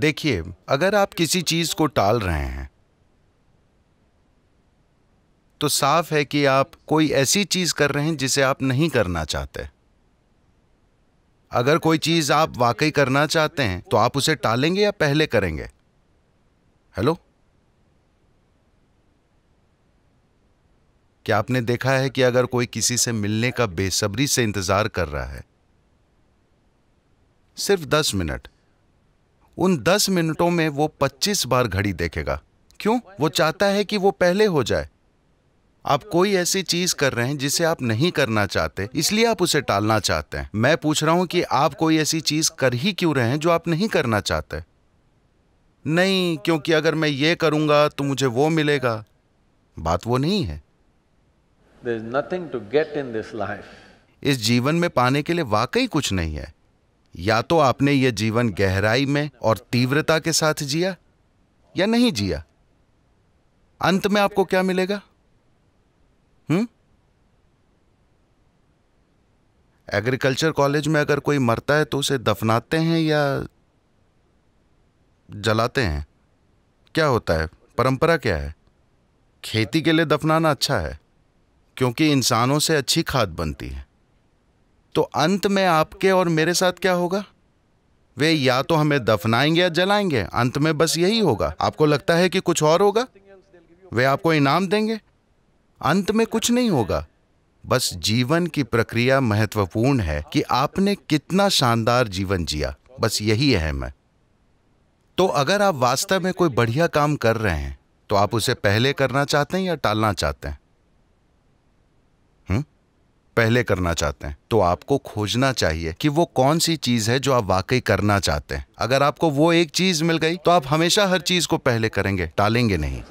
देखिए अगर आप किसी चीज को टाल रहे हैं तो साफ है कि आप कोई ऐसी चीज कर रहे हैं जिसे आप नहीं करना चाहते अगर कोई चीज आप वाकई करना चाहते हैं तो आप उसे टालेंगे या पहले करेंगे हेलो क्या आपने देखा है कि अगर कोई किसी से मिलने का बेसब्री से इंतजार कर रहा है सिर्फ दस मिनट उन दस मिनटों में वो पच्चीस बार घड़ी देखेगा क्यों वो चाहता है कि वो पहले हो जाए आप कोई ऐसी चीज कर रहे हैं जिसे आप नहीं करना चाहते इसलिए आप उसे टालना चाहते हैं मैं पूछ रहा हूं कि आप कोई ऐसी चीज कर ही क्यों रहे हैं जो आप नहीं करना चाहते नहीं क्योंकि अगर मैं ये करूंगा तो मुझे वो मिलेगा बात वो नहीं है इस जीवन में पाने के लिए वाकई कुछ नहीं है या तो आपने ये जीवन गहराई में और तीव्रता के साथ जिया या नहीं जिया अंत में आपको क्या मिलेगा हम्म एग्रीकल्चर कॉलेज में अगर कोई मरता है तो उसे दफनाते हैं या जलाते हैं क्या होता है परंपरा क्या है खेती के लिए दफनाना अच्छा है क्योंकि इंसानों से अच्छी खाद बनती है तो अंत में आपके और मेरे साथ क्या होगा वे या तो हमें दफनाएंगे या जलाएंगे अंत में बस यही होगा आपको लगता है कि कुछ और होगा वे आपको इनाम देंगे अंत में कुछ नहीं होगा बस जीवन की प्रक्रिया महत्वपूर्ण है कि आपने कितना शानदार जीवन जिया बस यही अहम है तो अगर आप वास्तव में कोई बढ़िया काम कर रहे हैं तो आप उसे पहले करना चाहते हैं या टालना चाहते हैं पहले करना चाहते हैं तो आपको खोजना चाहिए कि वो कौन सी चीज है जो आप वाकई करना चाहते हैं अगर आपको वो एक चीज मिल गई तो आप हमेशा हर चीज को पहले करेंगे टालेंगे नहीं